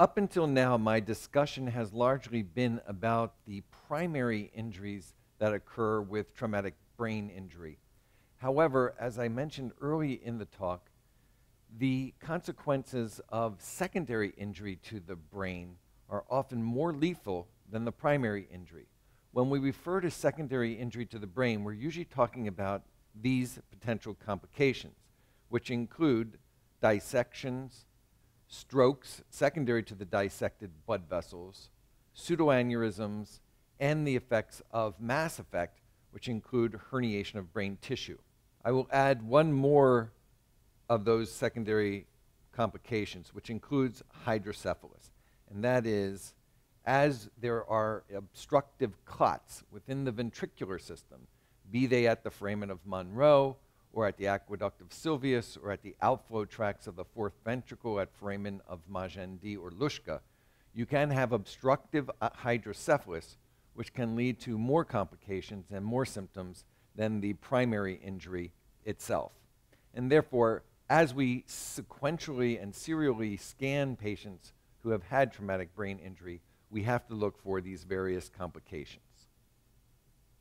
Up until now, my discussion has largely been about the primary injuries that occur with traumatic brain injury. However, as I mentioned early in the talk, the consequences of secondary injury to the brain are often more lethal than the primary injury. When we refer to secondary injury to the brain, we're usually talking about these potential complications, which include dissections, strokes secondary to the dissected blood vessels, pseudoaneurysms, and the effects of mass effect, which include herniation of brain tissue. I will add one more of those secondary complications, which includes hydrocephalus, and that is as there are obstructive clots within the ventricular system, be they at the foramen of Monroe, or at the aqueduct of Silvius, or at the outflow tracts of the fourth ventricle at foramen of Majendie or Lushka, you can have obstructive uh, hydrocephalus, which can lead to more complications and more symptoms than the primary injury itself. And therefore, as we sequentially and serially scan patients who have had traumatic brain injury, we have to look for these various complications.